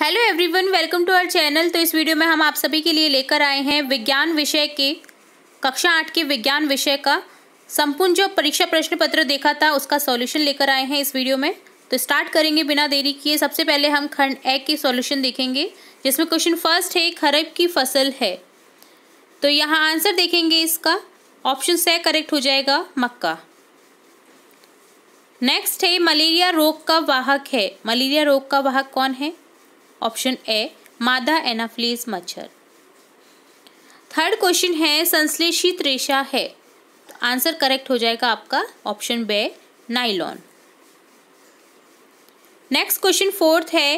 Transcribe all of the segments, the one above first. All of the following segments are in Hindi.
hello everyone welcome to our channel तो इस वीडियो में हम आप सभी के लिए लेकर आए हैं विज्ञान विषय के कक्षा आठ के विज्ञान विषय का संपूर्ण जो परीक्षा प्रश्न पत्र देखा था उसका सॉल्यूशन लेकर आए हैं इस वीडियो में तो स्टार्ट करेंगे बिना देरी किए सबसे पहले हम खंड ए के सॉल्यूशन देखेंगे जिसमें क्वेश्चन फर्स्ट है खरीफ की फसल है तो यहाँ आंसर देखेंगे इसका ऑप्शन से करेक्ट हो जाएगा मक्का नेक्स्ट है मलेरिया रोग का वाहक है मलेरिया रोग का वाहक कौन है ऑप्शन ए मादा एनाफ्लीज मच्छर थर्ड क्वेश्चन है संश्लेषित रेशा है तो आंसर करेक्ट हो जाएगा आपका option B nylon next question fourth है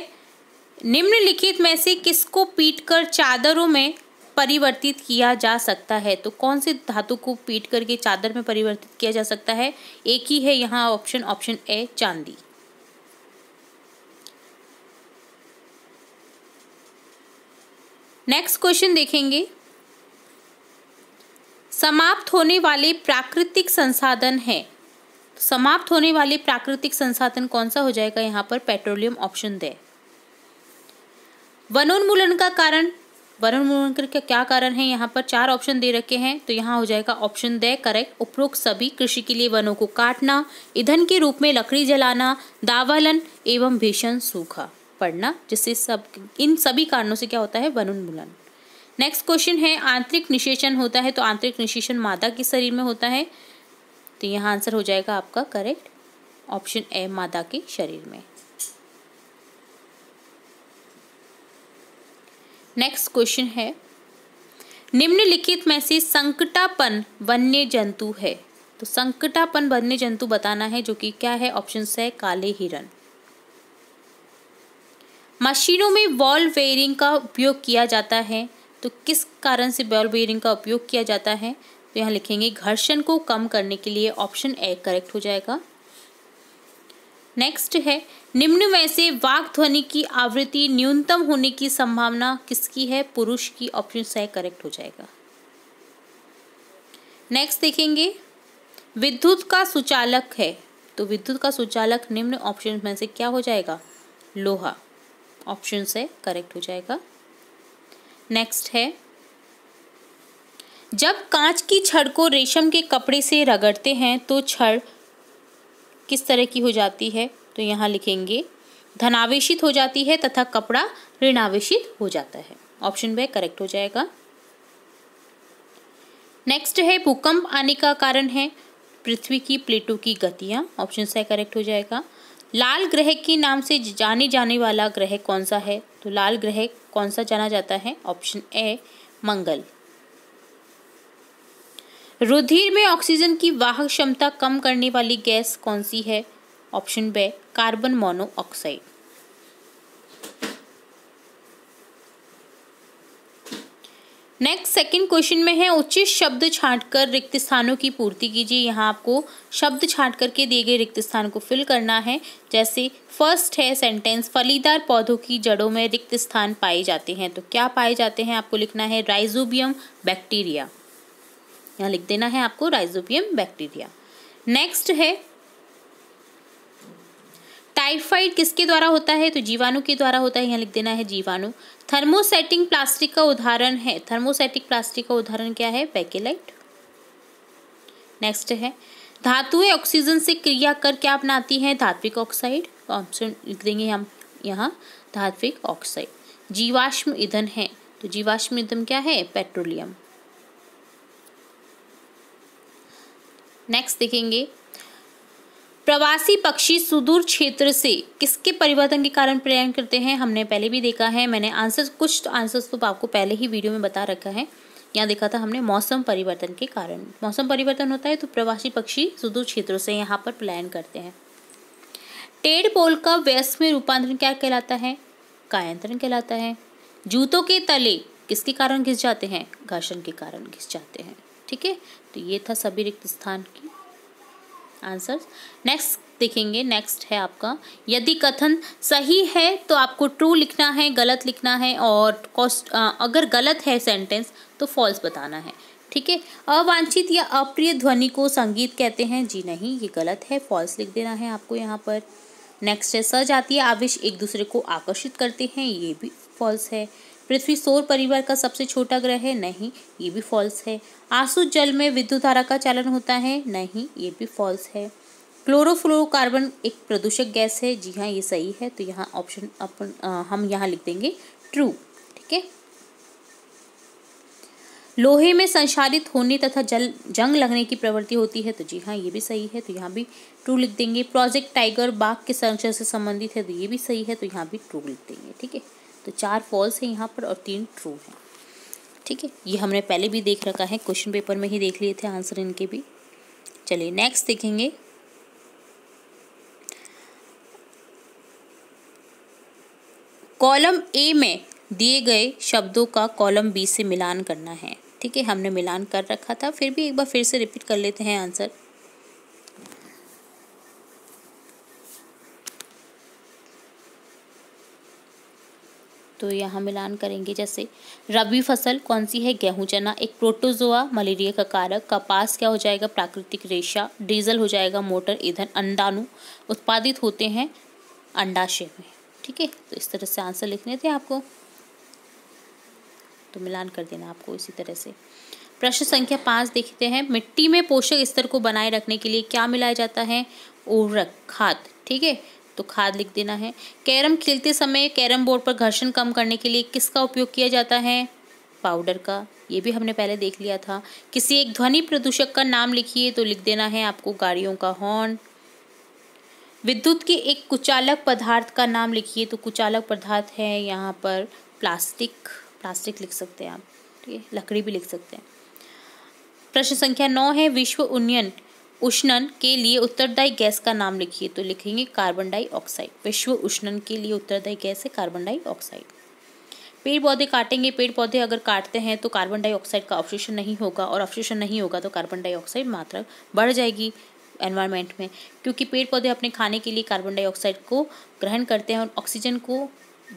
निम्नलिखित में से किसको पीटकर चादरों में परिवर्तित किया जा सकता है तो कौन से धातु को पीट करके चादर में परिवर्तित किया जा सकता है एक ही है यहाँ ऑप्शन ऑप्शन ए चांदी नेक्स्ट क्वेश्चन देखेंगे समाप्त होने वाले प्राकृतिक संसाधन है तो समाप्त होने वाले प्राकृतिक संसाधन कौन सा हो जाएगा यहाँ पर पेट्रोलियम ऑप्शन दे वनोन्मूलन का कारण वनोन्मूलन का क्या कारण है यहाँ पर चार ऑप्शन दे रखे हैं तो यहाँ हो जाएगा ऑप्शन दे करेक्ट उपरोक्त सभी कृषि के लिए वनों को काटना ईंधन के रूप में लकड़ी जलाना दावालन एवं भीषण सूखा पड़ना जिससे सब इन सभी कारणों से क्या होता है वनुन्मूलन नेक्स्ट क्वेश्चन है आंतरिक निशेषण होता है तो आंतरिक निशेषण मादा के शरीर में होता है तो यहाँ आंसर हो जाएगा आपका करेक्ट ऑप्शन ए मादा के शरीर में नेक्स्ट क्वेश्चन है निम्नलिखित में से संकटापन वन्य जंतु है तो संकटापन वन्य जंतु बताना है जो कि क्या है ऑप्शन है काले हिरण मशीनों में वॉल वेयरिंग का उपयोग किया जाता है तो किस कारण से बॉल बेयरिंग का उपयोग किया जाता है तो यहाँ लिखेंगे घर्षण को कम करने के लिए ऑप्शन ए करेक्ट हो जाएगा नेक्स्ट है निम्न में से वाक ध्वनि की आवृत्ति न्यूनतम होने की संभावना किसकी है पुरुष की ऑप्शन सह करेक्ट हो जाएगा नेक्स्ट देखेंगे विद्युत का सुचालक है तो विद्युत का सुचालक निम्न ऑप्शन में से क्या हो जाएगा लोहा ऑप्शन से करेक्ट हो जाएगा नेक्स्ट है जब कांच की छड़ को रेशम के कपड़े से रगड़ते हैं तो छड़ किस तरह की हो जाती है तो यहाँ लिखेंगे धनावेशित हो जाती है तथा कपड़ा ऋणावेशित हो जाता है ऑप्शन बे करेक्ट हो जाएगा नेक्स्ट है भूकंप आने का कारण है पृथ्वी की प्लेटों की गतियाँ ऑप्शन से करेक्ट हो जाएगा लाल ग्रह के नाम से जाने जाने वाला ग्रह कौन सा है तो लाल ग्रह कौन सा जाना जाता है ऑप्शन ए मंगल रुधिर में ऑक्सीजन की वाहक क्षमता कम करने वाली गैस कौन सी है option B carbon monoxide next second question में है उचित शब्द छांटकर रिक्त स्थानों की पूर्ति कीजिए यहाँ आपको शब्द छांट करके दिए गए रिक्त स्थान को फिल करना है जैसे फर्स्ट है सेंटेंस फलीदार पौधों की जड़ों में रिक्त स्थान पाए जाते हैं तो क्या पाए जाते हैं आपको लिखना है राइजोबियम बैक्टीरिया यहाँ लिख देना है आपको राइजोबियम बैक्टीरिया नेक्स्ट है टाइफाइड किसके द्वारा होता है तो जीवाणु के द्वारा होता है यहाँ लिख देना है जीवाणु थर्मोसेटिंग प्लास्टिक का उदाहरण है थर्मोसेटिक प्लास्टिक का उदाहरण क्या है पैकेलाइट नेक्स्ट है धातुएं ऑक्सीजन से क्रिया कर क्या अपनाती हैं धात्विक ऑक्साइड ऑप्शन लिख देंगे हम यहाँ धात्विक ऑक्साइड जीवाश्म ईंधन है तो जीवाश्म ईंधन क्या है पेट्रोलियम नेक्स्ट देखेंगे प्रवासी पक्षी सुदूर क्षेत्र से किसके परिवर्तन के कारण प्रयाण करते हैं हमने पहले भी देखा है मैंने आंसर कुछ तो आंसर्स तो आपको पहले ही वीडियो में बता रखा है यहाँ देखा था हमने मौसम परिवर्तन के कारण मौसम परिवर्तन होता है तो प्रवासी पक्षी सुदूर क्षेत्रों से यहाँ पर पलायन करते हैं टेढ़ पोल का व्यस्त में रूपांतरण क्या कहलाता है कायांतरण कहलाता है जूतों के तले किसके कारण घिस जाते हैं घर्षण के कारण घिस जाते हैं ठीक है तो ये था सभी रिक्त स्थान की आंसर नेक्स्ट देखेंगे नेक्स्ट है आपका यदि कथन सही है तो आपको ट्रू लिखना है गलत लिखना है और कॉस्ट अगर गलत है सेंटेंस तो फॉल्स बताना है ठीक है अवांछित या अप्रिय ध्वनि को संगीत कहते हैं जी नहीं ये गलत है फॉल्स लिख देना है आपको यहाँ पर नेक्स्ट है सज आती है आविश एक दूसरे को आकर्षित करते हैं ये भी फॉल्स है पृथ्वी सौर परिवार का सबसे छोटा ग्रह है नहीं ये भी फॉल्स है आंसू जल में विद्युत धारा का चालन होता है नहीं ये भी फॉल्स है क्लोरोफ्लोरोकार्बन एक प्रदूषक गैस है जी हाँ ये सही है तो यहाँ ऑप्शन अपन हम यहाँ लिख देंगे ट्रू ठीक है लोहे में संसारित होने तथा जल जंग लगने की प्रवृत्ति होती है तो जी हाँ ये भी सही है तो यहाँ भी ट्रू लिख देंगे प्रोजेक्ट टाइगर बाघ के संरक्षण से संबंधित है तो ये भी सही है तो यहाँ भी ट्रू लिख देंगे ठीक है तो चार फॉल्स हैं यहाँ पर और तीन ट्रू हैं ठीक है ये हमने पहले भी देख रखा है क्वेश्चन पेपर में ही देख लिए थे आंसर इनके भी चलिए नेक्स्ट देखेंगे कॉलम ए में दिए गए शब्दों का कॉलम बी से मिलान करना है ठीक है हमने मिलान कर रखा था फिर भी एक बार फिर से रिपीट कर लेते हैं आंसर तो यहाँ मिलान करेंगे जैसे रबी फसल कौन सी है गेहूं चना एक प्रोटोजोआ मलेरिया का कारक कपास क्या हो जाएगा प्राकृतिक रेशा डीजल हो जाएगा मोटर ईंधन अंडाणु उत्पादित होते हैं अंडाशय में ठीक है तो इस तरह से आंसर लिखने थे आपको तो मिलान कर देना आपको इसी तरह से प्रश्न संख्या पाँच देखते हैं मिट्टी में पोषक स्तर को बनाए रखने के लिए क्या मिलाया जाता है उर्वरक खाद ठीक है तो खाद लिख देना है कैरम खेलते समय कैरम बोर्ड पर घर्षण कम करने के लिए किसका उपयोग किया जाता है पाउडर का ये भी हमने पहले देख लिया था किसी एक ध्वनि प्रदूषक का नाम लिखिए तो लिख देना है आपको गाड़ियों का हॉर्न विद्युत के एक कुचालक पदार्थ का नाम लिखिए तो कुचालक पदार्थ है यहाँ पर प्लास्टिक प्लास्टिक लिख सकते हैं आप ठीक है लकड़ी भी लिख सकते हैं प्रश्न संख्या नौ है विश्व उन्नयन उष्णन के लिए उत्तरदायी गैस का नाम लिखिए तो लिखेंगे कार्बन डाइऑक्साइड विश्व उष्णन के लिए उत्तरदायी गैस है कार्बन डाइऑक्साइड पेड़ पौधे काटेंगे पेड़ पौधे अगर काटते हैं तो कार्बन डाइऑक्साइड का ऑप्शन नहीं होगा और अवशोषण नहीं होगा तो कार्बन डाइऑक्साइड मात्रा बढ़ जाएगी एनवायरमेंट में क्योंकि पेड़ पौधे अपने खाने के लिए कार्बन डाइऑक्साइड को ग्रहण करते हैं और ऑक्सीजन को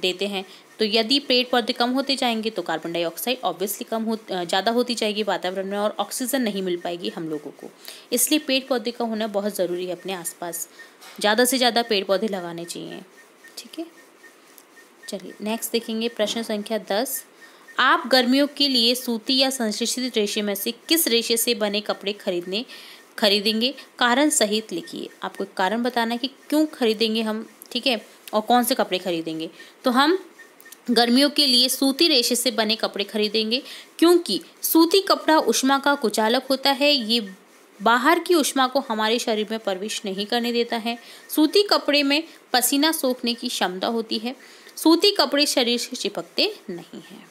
देते हैं तो यदि पेड़ पौधे कम होते जाएंगे तो कार्बन डाइऑक्साइड ऑब्वियसली कम हो ज़्यादा होती जाएगी वातावरण में और ऑक्सीजन नहीं मिल पाएगी हम लोगों को इसलिए पेड़ पौधे का होना बहुत ज़रूरी है अपने आसपास ज़्यादा से ज़्यादा पेड़ पौधे लगाने चाहिए ठीक है चलिए नेक्स्ट देखेंगे प्रश्न संख्या दस आप गर्मियों के लिए सूती या संश्लेषित रेशे में से किस रेशे से बने कपड़े खरीदने खरीदेंगे कारण सहित लिखिए आपको कारण बताना है कि क्यों खरीदेंगे हम ठीक है और कौन से कपड़े खरीदेंगे तो हम गर्मियों के लिए सूती रेशे से बने कपड़े खरीदेंगे क्योंकि सूती कपड़ा उष्मा का कुचालक होता है ये बाहर की उष्मा को हमारे शरीर में प्रवेश नहीं करने देता है सूती कपड़े में पसीना सोखने की क्षमता होती है सूती कपड़े शरीर से चिपकते नहीं हैं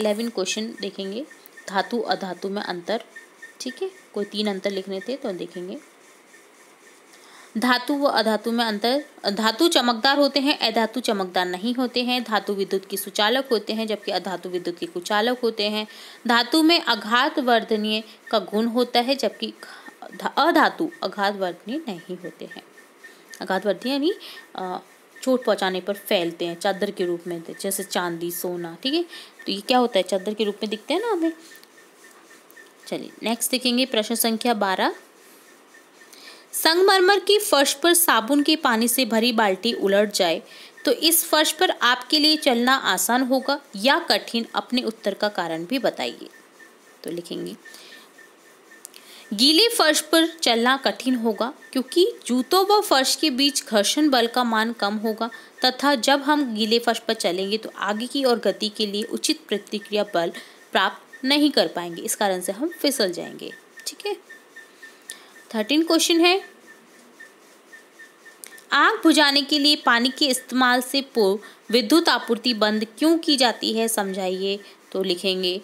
इलेवन क्वेश्चन देखेंगे धातु अधातु में अंतर ठीक है कोई तीन अंतर लिखने थे तो देखेंगे धातु व अधातु में अंतर धातु चमकदार होते हैं अधातु चमकदार नहीं होते हैं धातु विद्युत की सुचालक होते हैं जबकि अधातु विद्युत के कुचालक होते हैं धातु में अघात वर्धनीय का गुण होता है जबकि अधातु अघात वर्धनीय नहीं होते हैं अघात वर्धनीय यानी चोट पहुंचाने पर फैलते हैं चादर के रूप में जैसे चांदी सोना ठीक है तो ये क्या होता है चादर के रूप में दिखते हैं ना हमें चलिए नेक्स्ट देखेंगे प्रश्न संख्या बारह संगमरमर की फर्श पर साबुन के पानी से भरी बाल्टी उलट जाए तो इस फर्श पर आपके लिए चलना आसान होगा या कठिन अपने उत्तर का कारण भी बताइए तो लिखेंगे गीले फर्श पर चलना कठिन होगा क्योंकि जूतों व फर्श के बीच घर्षण बल का मान कम होगा तथा जब हम गीले फर्श पर चलेंगे तो आगे की और गति के लिए उचित प्रतिक्रिया बल प्राप्त नहीं कर पाएंगे इस कारण से हम फिसल जाएंगे ठीक है थर्टीन क्वेश्चन है आग बुझाने के लिए पानी के इस्तेमाल से पूर्व विद्युत आपूर्ति बंद क्यों की जाती है समझाइए तो लिखेंगे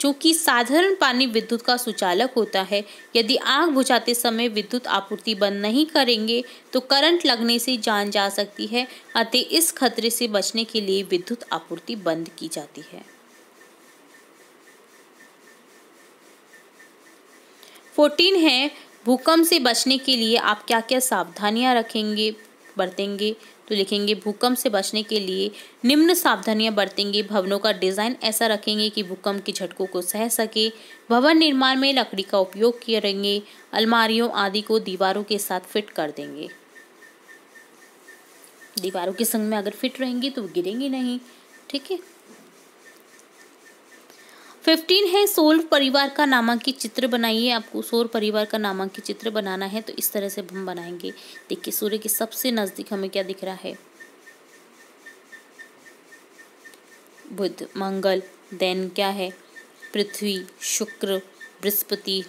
चूंकि साधारण पानी विद्युत का सुचालक होता है यदि आग बुझाते समय विद्युत आपूर्ति बंद नहीं करेंगे तो करंट लगने से जान जा सकती है अतः इस खतरे से बचने के लिए विद्युत आपूर्ति बंद की जाती है फोर्टीन है भूकंप से बचने के लिए आप क्या क्या सावधानियां रखेंगे बरतेंगे तो लिखेंगे भूकंप से बचने के लिए निम्न सावधानियां बरतेंगे भवनों का डिज़ाइन ऐसा रखेंगे कि भूकंप के झटकों को सह सके भवन निर्माण में लकड़ी का उपयोग करेंगे अलमारियों आदि को दीवारों के साथ फिट कर देंगे दीवारों के संग में अगर फिट रहेंगी तो गिरेंगी नहीं ठीक है फिफ्टीन है सोल परिवार का नामांकित चित्र बनाइए आपको सोल परिवार का नामांकित चित्र बनाना है तो इस तरह से हम बनाएंगे देखिए सूर्य के सबसे नज़दीक हमें क्या दिख रहा है बुध मंगल देन क्या है पृथ्वी शुक्र बृहस्पति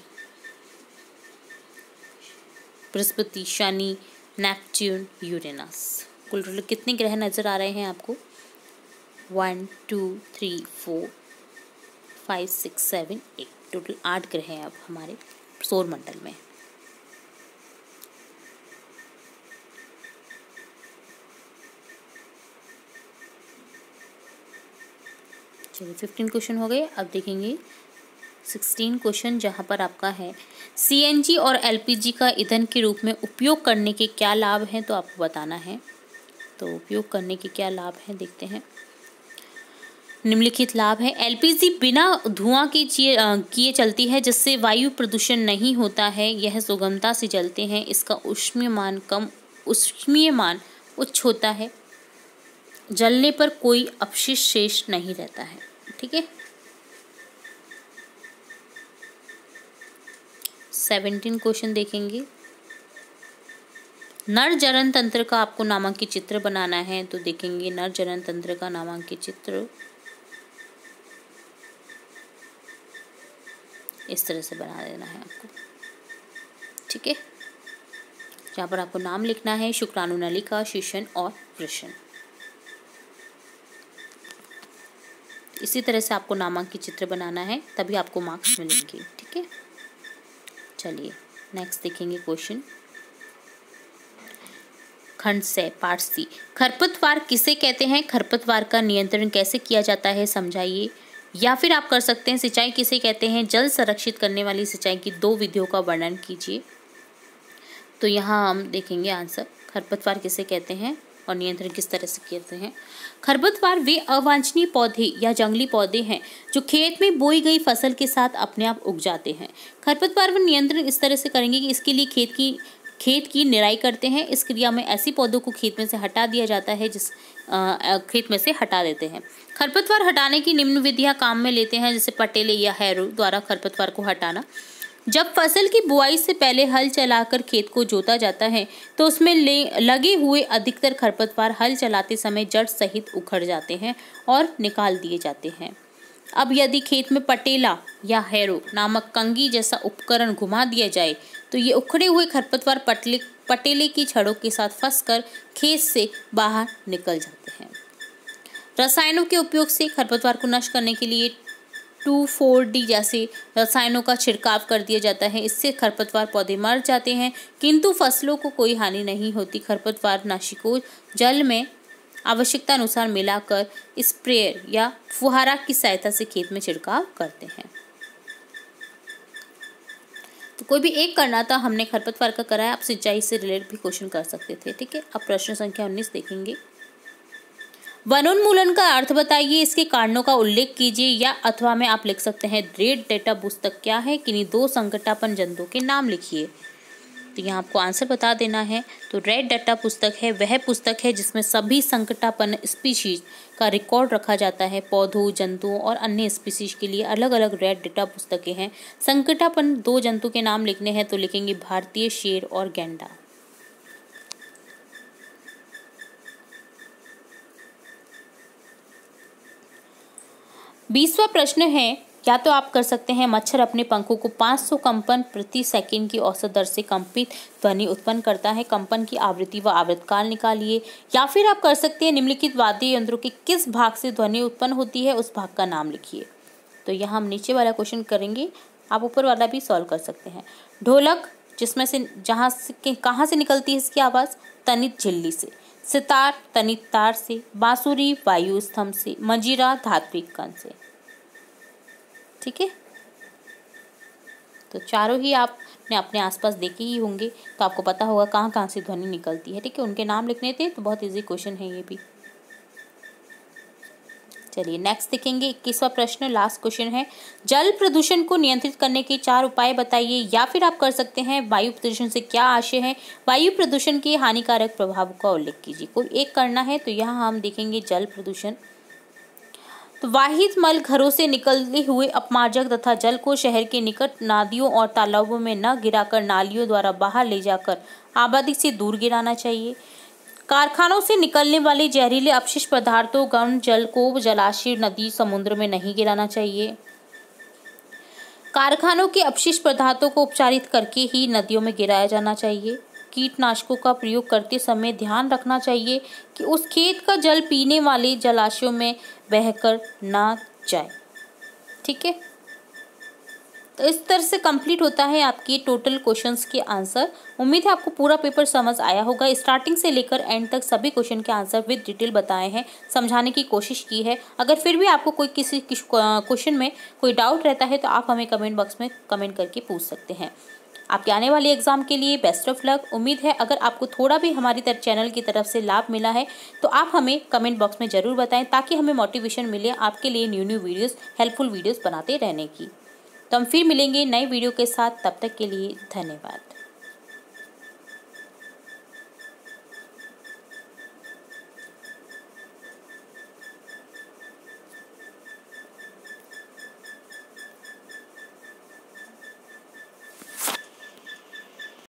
बृहस्पति शनि नेपच्यून यूरेनस कुल कितने ग्रह नज़र आ रहे हैं आपको one two three four five six seven eight total आठ ग्रह हैं अब हमारे सौर मंडल में चलिए फिफ्टीन क्वेश्चन हो गए अब देखेंगे सिक्सटीन क्वेश्चन जहाँ पर आपका है सी और एलपीजी का ईंधन के रूप में उपयोग करने के क्या लाभ हैं तो आपको बताना है तो उपयोग करने के क्या लाभ हैं देखते हैं निम्नलिखित लाभ है एलपीजी बिना धुआं के किए चलती है जिससे वायु प्रदूषण नहीं होता है यह सुगमता से जलते हैं इसका उष्मीयमान कम उष्मीयमान उच्च होता है जलने पर कोई अपशिष्ट शेष नहीं रहता है ठीक है सेवेंटीन क्वेश्चन देखेंगे नर जरन तंत्र का आपको नामांकित चित्र बनाना है तो देखेंगे नर जरन तंत्र का नामांकित चित्र इस तरह से बना देना है आपको ठीक है यहाँ पर आपको नाम लिखना है शुक्राणु नलिका शीशन और कृष्ण इसी तरह से आपको नामांकित चित्र बनाना है तभी आपको मार्क्स मिलेंगे ठीक है चलिए नेक्स्ट देखेंगे क्वेश्चन खंड से पार्ट सी खरपतवार किसे कहते हैं खरपतवार का नियंत्रण कैसे किया जाता है समझाइए या फिर आप कर सकते हैं सिंचाई किसे कहते हैं जल संरक्षित करने वाली सिंचाई की दो विधियों का वर्णन कीजिए तो यहाँ हम देखेंगे आंसर खरपतवार किसे कहते हैं और नियंत्रण किस तरह से कहते हैं खरपतवार वे अवांछनीय पौधे या जंगली पौधे हैं जो खेत में बोई गई फसल के साथ अपने आप उग जाते हैं खरपतवार पर नियंत्रण इस तरह से करेंगे कि इसके लिए खेत की खेत की निराई करते हैं इस क्रिया में ऐसी पौधों को खेत में से हटा दिया जाता है जिस खेत में से हटा देते हैं खरपतवार हटाने की निम्न विधियाँ काम में लेते हैं जैसे पटेले या हैरो द्वारा खरपतवार को हटाना जब फसल की बुआई से पहले हल चलाकर खेत को जोता जाता है तो उसमें ले लगे हुए अधिकतर खरपतवार हल चलाते समय जड़ सहित उखड़ जाते हैं और निकाल दिए जाते हैं अब यदि खेत में पटेला या हैरो नामक कंगी जैसा उपकरण घुमा दिया जाए तो ये उखड़े हुए खरपतवार पटले पटेले की छड़ों के साथ फंसकर खेत से बाहर निकल जाते हैं रसायनों के उपयोग से खरपतवार को नष्ट करने के लिए टू फोर डी जैसे रसायनों का छिड़काव कर दिया जाता है इससे खरपतवार पौधे मर जाते हैं किंतु फसलों को कोई हानि नहीं होती खरपतवार नाशी को जल में आवश्यकता अनुसार मिलाकर स्प्रेयर या फुहारा की सहायता से खेत में छिड़काव करते हैं तो कोई भी एक करना था हमने खरपतवार का करा है आप सिंचाई से रिलेटेड भी क्वेश्चन कर सकते थे ठीक है अब प्रश्न संख्या उन्नीस देखेंगे वनोन्मूलन का अर्थ बताइए इसके कारणों का उल्लेख कीजिए या अथवा में आप लिख सकते हैं रेड डेटा पुस्तक क्या है किन्हीं दो संकटापन जंतुओं के नाम लिखिए तो यहाँ आपको आंसर बता देना है तो रेड डेटा पुस्तक है वह पुस्तक है जिसमें सभी संकटापन स्पीशीज का रिकॉर्ड रखा जाता है पौधों जंतुओं और अन्य स्पीसीज के लिए अलग अलग रेड डेटा पुस्तकें हैं संकटापन दो जंतु के नाम लिखने हैं तो लिखेंगे भारतीय शेर और गेंडा बीसवा प्रश्न है या तो आप कर सकते हैं मच्छर अपने पंखों को 500 कंपन प्रति सेकंड की औसत दर से कंपित ध्वनि उत्पन्न करता है कंपन की आवृत्ति व आवृतकाल निकालिए या फिर आप कर सकते हैं निम्नलिखित वाद्य यंत्रों के किस भाग से ध्वनि उत्पन्न होती है उस भाग का नाम लिखिए तो यह हम नीचे वाला क्वेश्चन करेंगे आप ऊपर वाला भी सॉल्व कर सकते हैं ढोलक जिसमें से जहाँ से कहाँ से निकलती है इसकी आवाज़ तनित झिल्ली से सितार तनित तार से बाँसुरी वायु स्तंभ से मंजीरा धात्विक कण से ठीक है तो चारों ही आपने अपने आसपास देखे ही होंगे तो आपको पता होगा कहाँ कहाँ से ध्वनि निकलती है ठीक है उनके नाम लिखने थे तो बहुत इजी क्वेश्चन है ये भी चलिए नेक्स्ट देखेंगे इक्कीसवा प्रश्न लास्ट क्वेश्चन है जल प्रदूषण को नियंत्रित करने के चार उपाय बताइए या फिर आप कर सकते हैं वायु प्रदूषण से क्या आशय है वायु प्रदूषण के हानिकारक प्रभाव का उल्लेख कीजिए कोई एक करना है तो यहाँ हम देखेंगे जल प्रदूषण तो वाहिद मल घरों से निकलते हुए अपमार्जक तथा जल को शहर के निकट नदियों और तालाबों में न गिराकर नालियों द्वारा बाहर ले जाकर आबादी से दूर गिराना चाहिए कारखानों से निकलने वाले जहरीले अपशिष्ट पदार्थों गम जल को जलाशय नदी समुद्र में नहीं गिराना चाहिए कारखानों के अपशिष्ट पदार्थों को उपचारित करके ही नदियों में गिराया जाना चाहिए कीटनाशकों का प्रयोग करते समय ध्यान रखना चाहिए कि उस खेत का जल पीने वाले जलाशयों में बहकर ना जाए ठीक है तो इस तरह से कंप्लीट होता है आपके टोटल क्वेश्चंस के आंसर उम्मीद है आपको पूरा पेपर समझ आया होगा स्टार्टिंग से लेकर एंड तक सभी क्वेश्चन के आंसर विद डिटेल बताए हैं समझाने की कोशिश की है अगर फिर भी आपको कोई किसी क्वेश्चन में कोई डाउट रहता है तो आप हमें कमेंट बॉक्स में कमेंट करके पूछ सकते हैं आपके आने वाले एग्ज़ाम के लिए बेस्ट ऑफ लक उम्मीद है अगर आपको थोड़ा भी हमारी तरफ चैनल की तरफ से लाभ मिला है तो आप हमें कमेंट बॉक्स में ज़रूर बताएं ताकि हमें मोटिवेशन मिले आपके लिए new new videos helpful videos बनाते रहने की तो हम फिर मिलेंगे नए वीडियो के साथ तब तक के लिए धन्यवाद